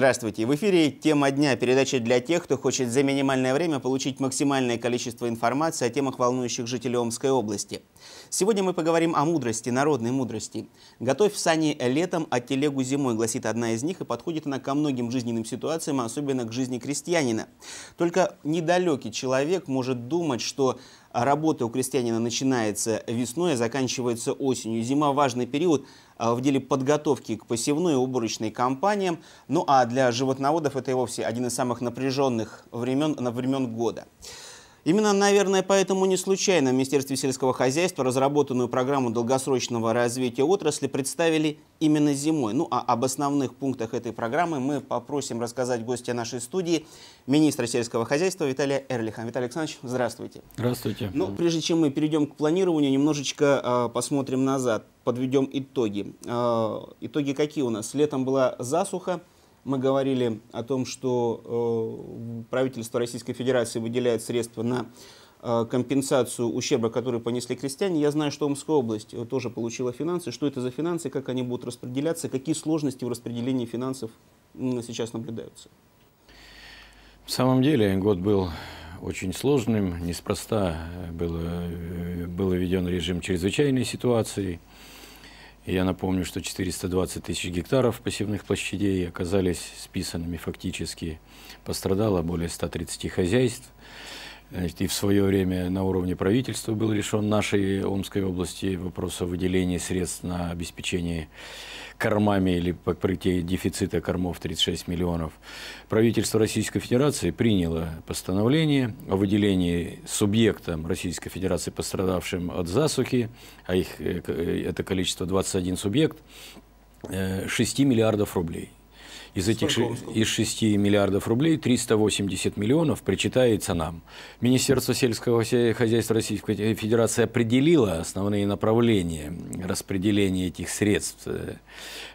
Здравствуйте! В эфире «Тема дня» – передача для тех, кто хочет за минимальное время получить максимальное количество информации о темах, волнующих жителей Омской области. Сегодня мы поговорим о мудрости, народной мудрости. «Готовь сани летом, а телегу зимой», – гласит одна из них, и подходит она ко многим жизненным ситуациям, а особенно к жизни крестьянина. Только недалекий человек может думать, что а работа у крестьянина начинается весной, а заканчивается осенью. Зима – важный период а, в деле подготовки к посевной и уборочной кампаниям. Ну а для животноводов это и вовсе один из самых напряженных времен, времен года. Именно, наверное, поэтому не случайно в Министерстве сельского хозяйства разработанную программу долгосрочного развития отрасли представили именно зимой. Ну а об основных пунктах этой программы мы попросим рассказать гостя нашей студии, министра сельского хозяйства Виталия Эрлиха. Виталий Александрович, здравствуйте. Здравствуйте. Ну, прежде чем мы перейдем к планированию, немножечко э, посмотрим назад, подведем итоги. Э, итоги какие у нас? Летом была засуха, мы говорили о том, что э, правительство Российской Федерации выделяет средства на э, компенсацию ущерба, который понесли крестьяне. Я знаю, что Омская область э, тоже получила финансы. Что это за финансы, как они будут распределяться, какие сложности в распределении финансов сейчас наблюдаются? В самом деле год был очень сложным. Неспроста было, был введен режим чрезвычайной ситуации. Я напомню, что 420 тысяч гектаров пассивных площадей оказались списанными фактически. Пострадало более 130 хозяйств. И в свое время на уровне правительства был решен нашей Омской области вопрос о выделении средств на обеспечение кормами или покрытие дефицита кормов 36 миллионов. Правительство Российской Федерации приняло постановление о выделении субъектам Российской Федерации, пострадавшим от засухи, а их э, э, это количество 21 субъект, 6 э, миллиардов рублей. Из этих из 6 миллиардов рублей 380 миллионов причитается нам. Министерство сельского хозяйства Российской Федерации определило основные направления распределения этих средств.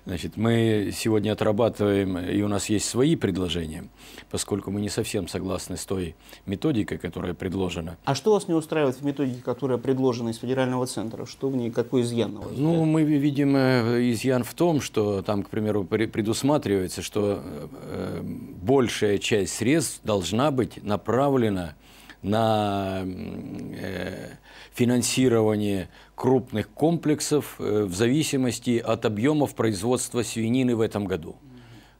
Значит, мы сегодня отрабатываем, и у нас есть свои предложения, поскольку мы не совсем согласны с той методикой, которая предложена. А что вас не устраивает в методике, которая предложена из федерального центра? Что в ней, какой изъян? Ну, мы видим э, изъян в том, что там, к примеру, предусматривается, что э, э, большая часть средств должна быть направлена на э, финансирование крупных комплексов э, в зависимости от объемов производства свинины в этом году.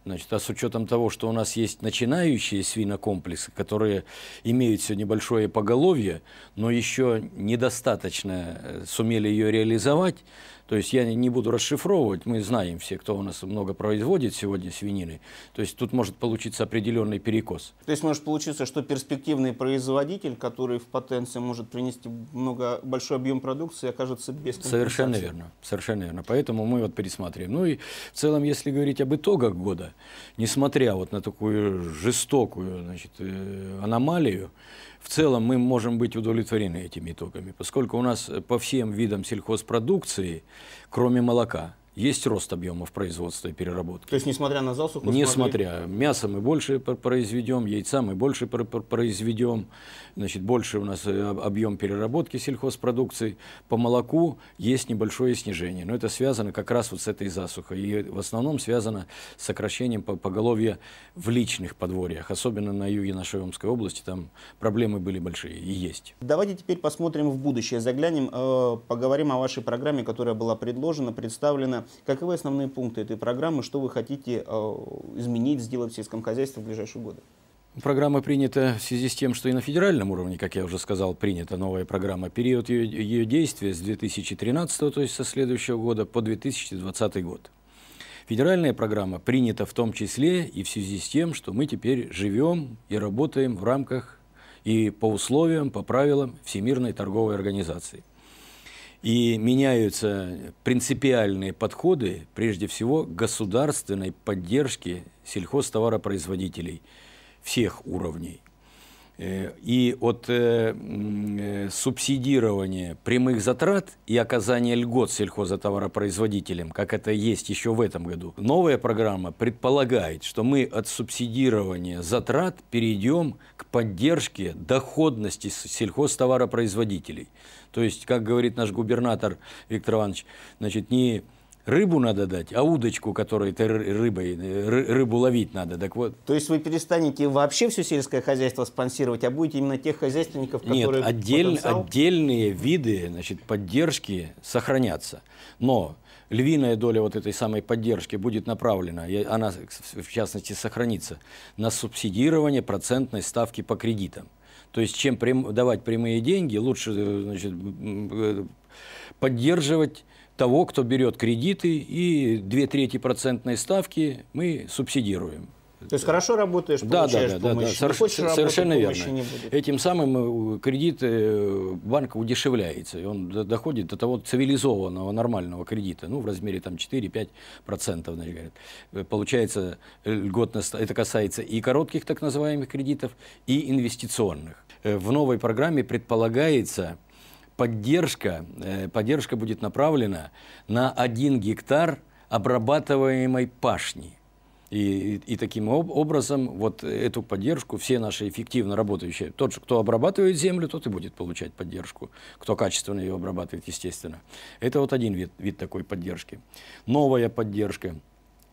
Значит, а с учетом того, что у нас есть начинающие свинокомплексы, которые имеют сегодня небольшое поголовье, но еще недостаточно э, сумели ее реализовать, то есть я не буду расшифровывать, мы знаем все, кто у нас много производит сегодня свинины. То есть тут может получиться определенный перекос. То есть может получиться, что перспективный производитель, который в потенции может принести много, большой объем продукции, окажется без Совершенно верно. Совершенно верно. Поэтому мы вот пересматриваем. Ну и в целом, если говорить об итогах года, несмотря вот на такую жестокую значит, э, аномалию, в целом мы можем быть удовлетворены этими итогами, поскольку у нас э, по всем видам сельхозпродукции, кроме молока, есть рост объемов производства и переработки. То есть, несмотря на засуху? Несмотря. Смогли... Мясо мы больше произведем, яйца мы больше произведем, значит, больше у нас э, объем переработки сельхозпродукции. По молоку есть небольшое снижение, но это связано как раз вот с этой засухой. И в основном связано с сокращением поголовья в личных подворьях, особенно на юге нашей Омской области, там проблемы были большие и есть. Давайте теперь посмотрим в будущее, заглянем, э, поговорим о вашей программе, которая была предложена, представлена Каковы основные пункты этой программы, что вы хотите э, изменить, сделать в сельском хозяйстве в ближайшие годы? Программа принята в связи с тем, что и на федеральном уровне, как я уже сказал, принята новая программа. Период ее, ее действия с 2013, то есть со следующего года, по 2020 год. Федеральная программа принята в том числе и в связи с тем, что мы теперь живем и работаем в рамках и по условиям, по правилам Всемирной торговой организации – и меняются принципиальные подходы, прежде всего, государственной поддержки сельхозтоваропроизводителей всех уровней. Э, и от э, э, субсидирования прямых затрат и оказания льгот сельхозотоваропроизводителям, как это есть еще в этом году, новая программа предполагает, что мы от субсидирования затрат перейдем к поддержке доходности сельхозтоваропроизводителей. То есть, как говорит наш губернатор Виктор Иванович, значит, не рыбу надо дать, а удочку, которой ты рыбой, э, рыбу ловить надо. Так вот. То есть вы перестанете вообще все сельское хозяйство спонсировать, а будете именно тех хозяйственников, которые... Нет, отдель, потенциал... отдельные виды значит, поддержки сохранятся. Но львиная доля вот этой самой поддержки будет направлена, она в частности сохранится, на субсидирование процентной ставки по кредитам. То есть, чем прям, давать прямые деньги, лучше э, значит, э, поддерживать того, кто берет кредиты, и две трети процентной ставки мы субсидируем. То есть хорошо работаешь, получаешь да, да, да, помощь. Да, да, да. Соверш... Хочешь работать, совершенно верно. Не будет. Этим самым э, кредит э, банка удешевляется. И он доходит до того цивилизованного, нормального кредита. Ну, в размере там 4-5%, процентов, говорят. Э, получается льготно, это касается и коротких так называемых кредитов, и инвестиционных. В новой программе предполагается поддержка, э, поддержка будет направлена на один гектар обрабатываемой пашни. И, и, и таким образом вот эту поддержку все наши эффективно работающие, тот же, кто обрабатывает землю, тот и будет получать поддержку, кто качественно ее обрабатывает, естественно. Это вот один вид, вид такой поддержки. Новая поддержка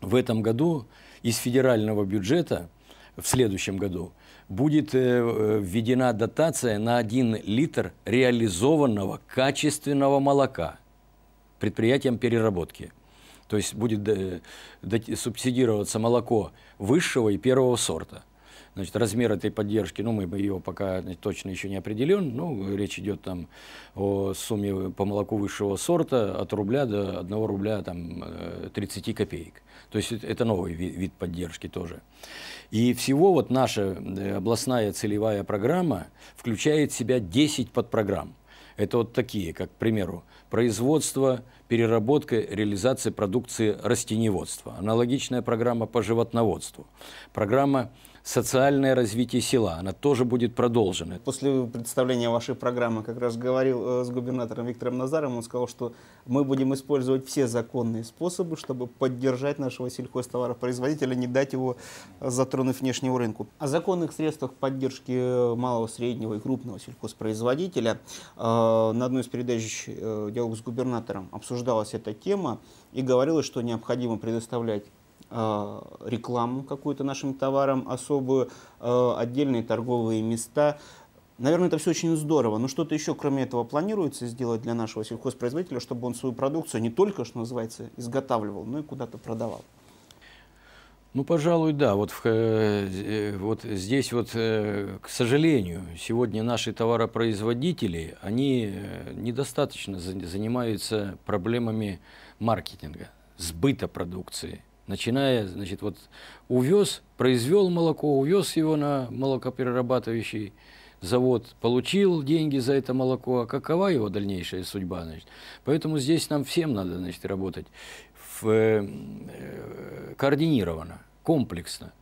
в этом году из федерального бюджета в следующем году – будет э, введена дотация на 1 литр реализованного качественного молока предприятиям переработки. То есть будет э, субсидироваться молоко высшего и первого сорта – Значит, размер этой поддержки, ну, мы ее пока значит, точно еще не определен, ну, речь идет там о сумме по молоку высшего сорта от рубля до 1 рубля там 30 э, копеек. То есть это новый вид поддержки тоже. И всего вот наша э, областная целевая программа включает в себя 10 подпрограмм. Это вот такие, как, к примеру, производство, переработка, реализация продукции растеневодства. Аналогичная программа по животноводству. Программа социальное развитие села. Она тоже будет продолжена. После представления вашей программы как раз говорил э, с губернатором Виктором Назаром. Он сказал, что мы будем использовать все законные способы, чтобы поддержать нашего сельхозтоваропроизводителя, не дать его затронуть внешнему рынку. О законных средствах поддержки э, малого, среднего и крупного сельхозпроизводителя э, на одной из передач «Диалог с губернатором» обсуждалась эта тема и говорилось, что необходимо предоставлять Э, рекламу какую-то нашим товарам особую, э, отдельные торговые места. Наверное, это все очень здорово, но что-то еще, кроме этого, планируется сделать для нашего сельхозпроизводителя, чтобы он свою продукцию не только, что называется, изготавливал, но и куда-то продавал? Ну, пожалуй, да. Вот, в, э, вот здесь вот, к сожалению, сегодня наши товаропроизводители, они недостаточно занимаются проблемами маркетинга, сбыта продукции – начиная, значит, вот увез, произвел молоко, увез его на молокоперерабатывающий завод, получил деньги за это молоко, а какова его дальнейшая судьба, значит. Поэтому здесь нам всем надо, значит, работать в, э, э координированно, комплексно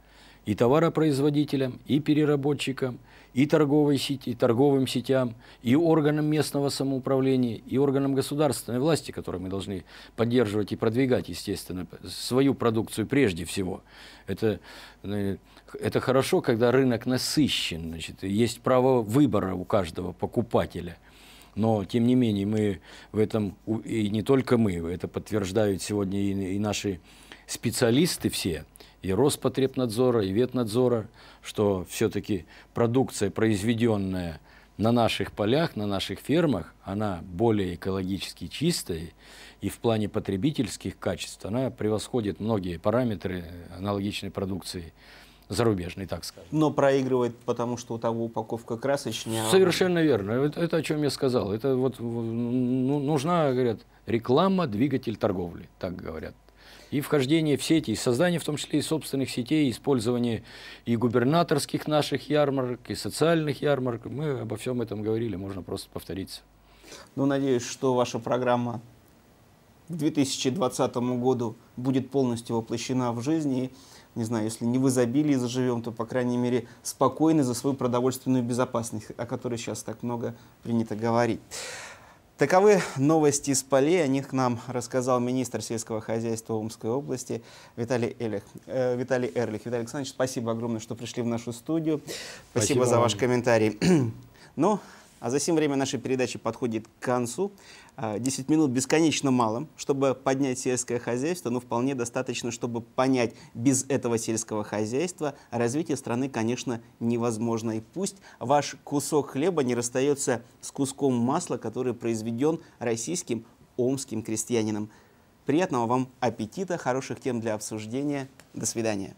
и товаропроизводителям, и переработчикам, и торговой сети, и торговым сетям, и органам местного самоуправления, и органам государственной власти, которые мы должны поддерживать и продвигать, естественно, свою продукцию прежде всего. Это, э, это хорошо, когда рынок насыщен, значит, есть право выбора у каждого покупателя – но, тем не менее, мы в этом, и не только мы, это подтверждают сегодня и, и наши специалисты все, и Роспотребнадзора, и Ветнадзора, что все-таки продукция, произведенная на наших полях, на наших фермах, она более экологически чистая, и в плане потребительских качеств она превосходит многие параметры аналогичной продукции зарубежный, так сказать. Но проигрывает, потому что у того упаковка красочнее. Совершенно верно. Это, это о чем я сказал. Это вот ну, нужна, говорят, реклама, двигатель торговли, так говорят и вхождение в сети, и создание в том числе и собственных сетей, и использование и губернаторских наших ярмарок, и социальных ярмарок. Мы обо всем этом говорили, можно просто повториться. Ну, надеюсь, что ваша программа к 2020 году будет полностью воплощена в жизни. не знаю, если не в изобилии заживем, то, по крайней мере, спокойны за свою продовольственную безопасность, о которой сейчас так много принято говорить. Таковы новости из полей. О них к нам рассказал министр сельского хозяйства Омской области Виталий, Элих, э, Виталий Эрлих. Виталий Александрович, спасибо огромное, что пришли в нашу студию. Спасибо, спасибо за ваш комментарий. Ну, а за сим время нашей передачи подходит к концу. 10 а, минут бесконечно мало, чтобы поднять сельское хозяйство, но вполне достаточно, чтобы понять, без этого сельского хозяйства развитие страны, конечно, невозможно. И пусть ваш кусок хлеба не расстается с куском масла, который произведен российским омским крестьянином. Приятного вам аппетита, хороших тем для обсуждения. До свидания.